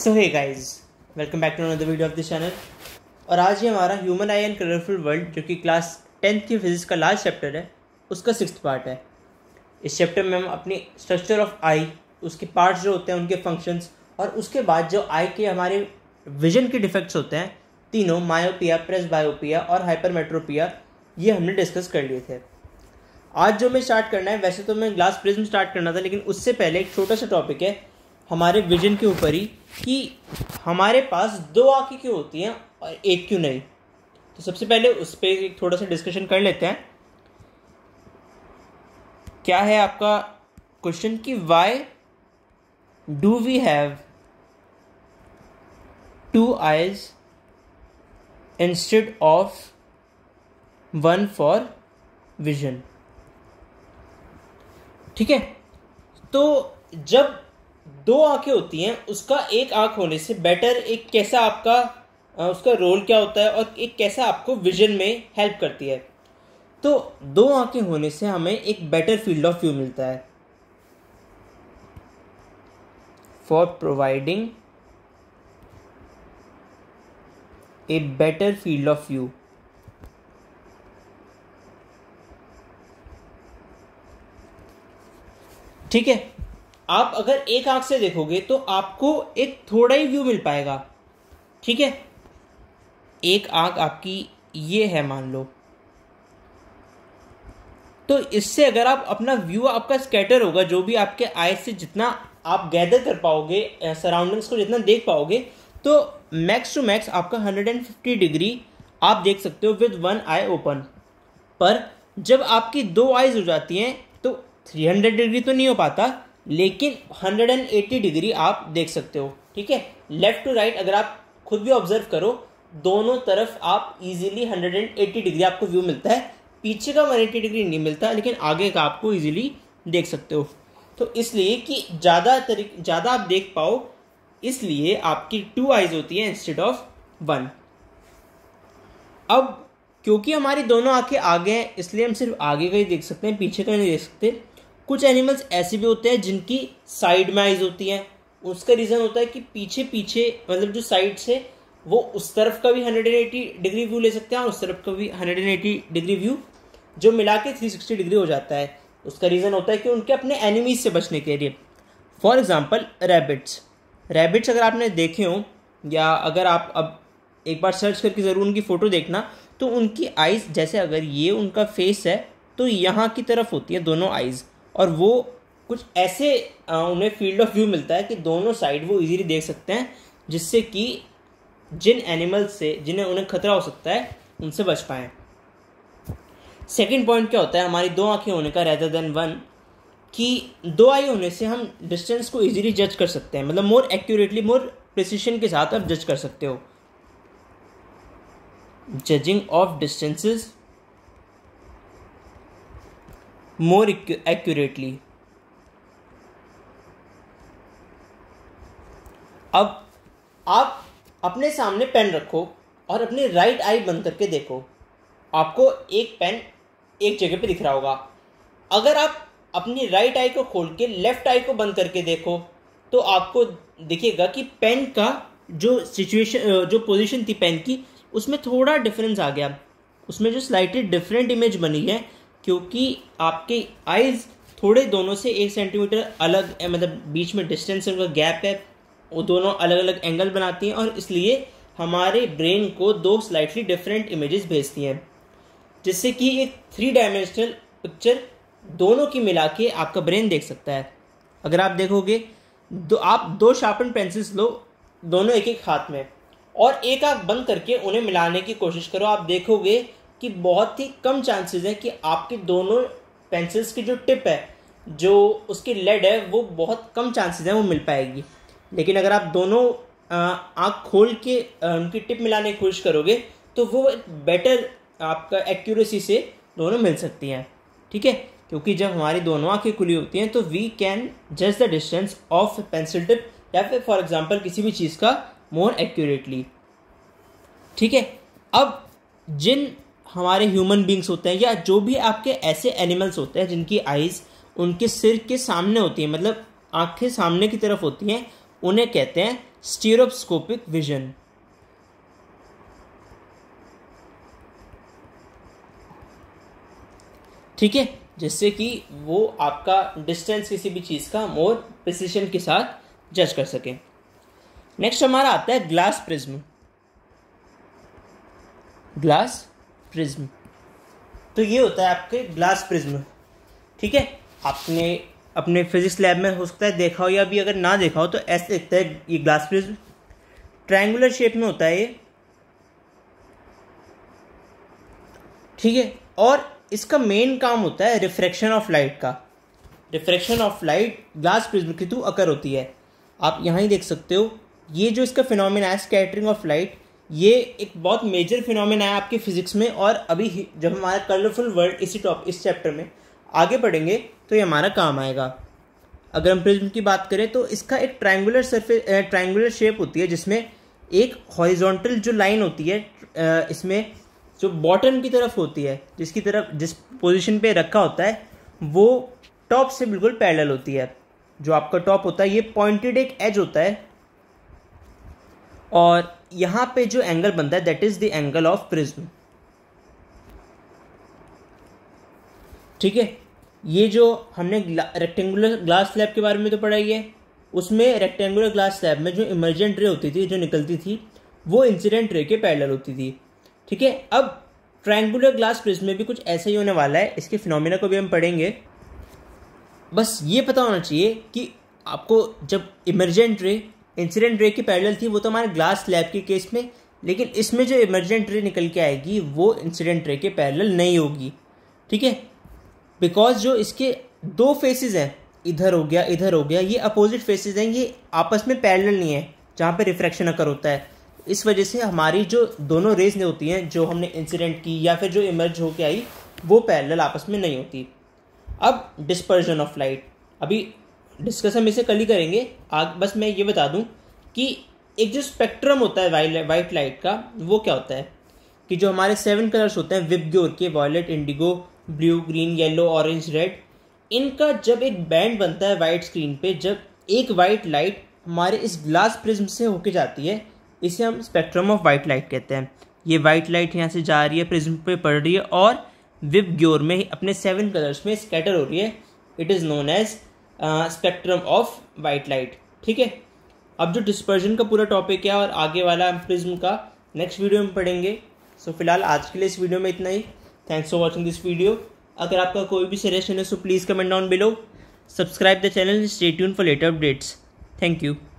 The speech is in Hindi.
So hey guys welcome back to another video of this channel और आज ये हमारा human eye and colourful world जो कि क्लास टेंथ की फिजिक्स का लास्ट चैप्टर है उसका सिक्स पार्ट है इस चैप्टर में हम अपनी स्ट्रक्चर ऑफ आई उसके पार्ट्स जो होते हैं उनके फंक्शंस और उसके बाद जो आई के हमारे विजन के डिफेक्ट्स होते हैं तीनों मायोपिया प्रेस बायोपिया और हाइपरमेट्रोपिया ये हमने डिस्कस कर लिए थे आज जो मैं स्टार्ट करना है वैसे तो मैं ग्लास प्रिज्म स्टार्ट करना था लेकिन उससे पहले एक छोटा सा टॉपिक है हमारे विजन के ऊपर ही कि हमारे पास दो आँखें क्यों होती हैं और एक क्यों नहीं तो सबसे पहले उस पर थोड़ा सा डिस्कशन कर लेते हैं क्या है आपका क्वेश्चन कि why do we have two eyes instead of one for vision ठीक है तो जब दो आंखें होती हैं उसका एक आंख होने से बेटर एक कैसा आपका उसका रोल क्या होता है और एक कैसा आपको विजन में हेल्प करती है तो दो आंखें होने से हमें एक बेटर फील्ड ऑफ व्यू मिलता है for providing a better field of view ठीक है आप अगर एक आंख से देखोगे तो आपको एक थोड़ा ही व्यू मिल पाएगा ठीक है एक आंख आपकी ये है मान लो तो इससे अगर आप अपना व्यू आपका स्कैटर होगा जो भी आपके आय से जितना आप गैदर कर पाओगे सराउंडिंग्स को जितना देख पाओगे तो मैक्स टू मैक्स आपका 150 डिग्री आप देख सकते हो विद वन आई ओपन पर जब आपकी दो आईज हो जाती हैं तो 300 डिग्री तो नहीं हो पाता लेकिन 180 डिग्री आप देख सकते हो ठीक है लेफ्ट टू राइट अगर आप खुद भी ऑब्जर्व करो दोनों तरफ आप इजीली 180 डिग्री आपको व्यू मिलता है पीछे का 180 डिग्री नहीं मिलता लेकिन आगे का आपको इजीली देख सकते हो तो इसलिए कि ज़्यादा तरी ज़्यादा आप देख पाओ इसलिए आपकी टू आइज होती है इंस्टेड ऑफ वन अब क्योंकि हमारी दोनों आंखें आगे हैं इसलिए हम सिर्फ आगे का ही देख सकते हैं पीछे का नहीं देख सकते कुछ एनिमल्स ऐसे भी होते हैं जिनकी साइड में आइज होती हैं उसका रीज़न होता है कि पीछे पीछे मतलब जो साइड से वो उस तरफ का भी 180 डिग्री व्यू ले सकते हैं और उस तरफ का भी 180 डिग्री व्यू जो मिला के सिक्सटी डिग्री हो जाता है उसका रीज़न होता है कि उनके अपने एनिमीज से बचने के लिए फॉर एग्ज़ाम्पल रैबिट्स रैबिट्स अगर आपने देखे हों या अगर आप अब एक बार सर्च करके ज़रूर उनकी फ़ोटो देखना तो उनकी आइज़ जैसे अगर ये उनका फेस है तो यहाँ की तरफ होती है दोनों आइज़ और वो कुछ ऐसे उन्हें फील्ड ऑफ व्यू मिलता है कि दोनों साइड वो इजीली देख सकते हैं जिससे कि जिन एनिमल्स से जिन्हें उन्हें खतरा हो सकता है उनसे बच पाएं सेकेंड पॉइंट क्या होता है हमारी दो आँखें होने का रेदर देन वन कि दो आई होने से हम डिस्टेंस को इजीली जज कर सकते हैं मतलब मोर एक्यूरेटली मोर प्रिसिशन के साथ आप जज कर सकते हो judging of distances more accurately. अब आप अपने सामने पेन रखो और अपनी राइट आई बंद करके देखो आपको एक पेन एक जगह पे दिख रहा होगा अगर आप अपनी राइट आई को खोल के लेफ्ट आई को बंद करके देखो तो आपको दिखेगा कि पेन का जो सिचुएशन जो पोजीशन थी पेन की उसमें थोड़ा डिफरेंस आ गया उसमें जो स्लाइटली डिफरेंट इमेज बनी है क्योंकि आपके आइज थोड़े दोनों से एक सेंटीमीटर अलग मतलब बीच में डिस्टेंस उनका गैप है वो दोनों अलग अलग एंगल बनाती हैं और इसलिए हमारे ब्रेन को दो स्लाइटली डिफरेंट इमेजेस भेजती हैं जिससे कि एक थ्री डायमेंशनल पिक्चर दोनों की मिला के आपका ब्रेन देख सकता है अगर आप देखोगे दो आप दो शार्पन पेंसिल्स लो दोनों एक एक हाथ में और एक आप बंद करके उन्हें मिलाने की कोशिश करो आप देखोगे कि बहुत ही कम चांसेस हैं कि आपके दोनों पेंसिल्स की जो टिप है जो उसकी लेड है वो बहुत कम चांसेस हैं वो मिल पाएगी लेकिन अगर आप दोनों आँख खोल के उनकी टिप मिलाने की कोशिश करोगे तो वो एक बेटर आपका एक्यूरेसी से दोनों मिल सकती हैं ठीक है क्योंकि जब हमारी दोनों आँखें खुली होती हैं तो वी कैन जज the distance of pencil tip या फिर फॉर एग्जाम्पल किसी भी चीज़ का मोर एक्यूरेटली ठीक है अब जिन हमारे ह्यूमन बींग्स होते हैं या जो भी आपके ऐसे एनिमल्स होते हैं जिनकी आइज़ उनके सिर के सामने होती है मतलब आंखें सामने की तरफ होती हैं उन्हें कहते हैं स्टीरोस्कोपिक विजन ठीक है जिससे कि वो आपका डिस्टेंस किसी भी चीज़ का मोर प्रिसिशन के साथ जज कर सके नेक्स्ट हमारा आता है ग्लास प्रिज्म ग्लास प्रिज्म तो ये होता है आपके ग्लास प्रिज्म ठीक है आपने अपने फिजिक्स लैब में हो सकता है देखा हो या अभी अगर ना देखा हो तो ऐसे दिखता है ये ग्लास प्रिज्म ट्रायंगुलर शेप में होता है ये ठीक है और इसका मेन काम होता है रिफ्रैक्शन ऑफ लाइट का refraction of light glass prism के थ्रू अकर होती है आप यहाँ ही देख सकते हो ये जो इसका फिनोमिना है स्कैटरिंग ऑफ लाइट ये एक बहुत मेजर फिनोमेना है आपके फिजिक्स में और अभी जब हमारा कलरफुल वर्ल्ड इसी टॉप इस चैप्टर में आगे बढ़ेंगे तो ये हमारा काम आएगा अगर हम प्रिज्म की बात करें तो इसका एक ट्रायंगुलर सरफेस ट्रायंगुलर शेप होती है जिसमें एक हॉरिजॉन्टल जो लाइन होती है इसमें जो बॉटम की तरफ होती है जिसकी तरफ जिस पोजिशन पर रखा होता है वो टॉप से बिल्कुल पैरल होती है जो आपका टॉप होता है ये पॉइंटेड एक एज होता है और यहाँ पे जो एंगल बनता है that is the angle of prism ठीक है ये जो हमने रेक्टेंगुलर ग्लास स्लैब के बारे में तो पढ़ाई है उसमें रेक्टेंगुलर ग्लास स्लैब में जो इमरजेंट रे होती थी जो निकलती थी वो इंसिडेंट रे के पैरेलल होती थी ठीक है अब ट्रायंगुलर ग्लास प्रिज्म में भी कुछ ऐसा ही होने वाला है इसके फिनोमिना को भी हम पढ़ेंगे बस ये पता होना चाहिए कि आपको जब इमरजेंट रे इंसिडेंट रे की पैरेलल थी वो तो हमारे ग्लास स्लैब के केस में लेकिन इसमें जो इमरजेंट रे निकल के आएगी वो इंसिडेंट रे के पैरेलल नहीं होगी ठीक है बिकॉज जो इसके दो फेसेस हैं इधर हो गया इधर हो गया ये अपोजिट फेसेस हैं ये आपस में पैरेलल नहीं है जहाँ पर रिफ्रैक्शन अकर होता है इस वजह से हमारी जो दोनों रेज ने होती हैं जो हमने इंसिडेंट की या फिर जो इमर्ज होके आई वो पैरेलल आपस में नहीं होती अब डिस्पर्जन ऑफ लाइट अभी डिस्कस हम इसे कल ही करेंगे आग बस मैं ये बता दूँ कि एक जो स्पेक्ट्रम होता है वाइट लाइट का वो क्या होता है कि जो हमारे सेवन कलर्स होते हैं विबग्योर के violet indigo blue green yellow orange red इनका जब एक बैंड बनता है वाइट स्क्रीन पे जब एक वाइट लाइट हमारे इस ग्लास प्रिज्म से होके जाती है इसे हम स्पेक्ट्रम ऑफ वाइट लाइट कहते हैं ये वाइट लाइट यहाँ से जा रही है प्रिज्म पे पड़ रही है और विप ग्योर में अपने सेवन कलर्स में स्कैटर हो रही है it is known as spectrum of white light ठीक है अब जो डिस्पर्जन का पूरा टॉपिक है और आगे वाला प्रिज्म का नेक्स्ट वीडियो में पढ़ेंगे सो so, फिलहाल आज के लिए इस वीडियो में इतना ही thanks for watching this video अगर आपका कोई भी सजेशन है so please comment down below subscribe the channel stay tuned for later updates thank you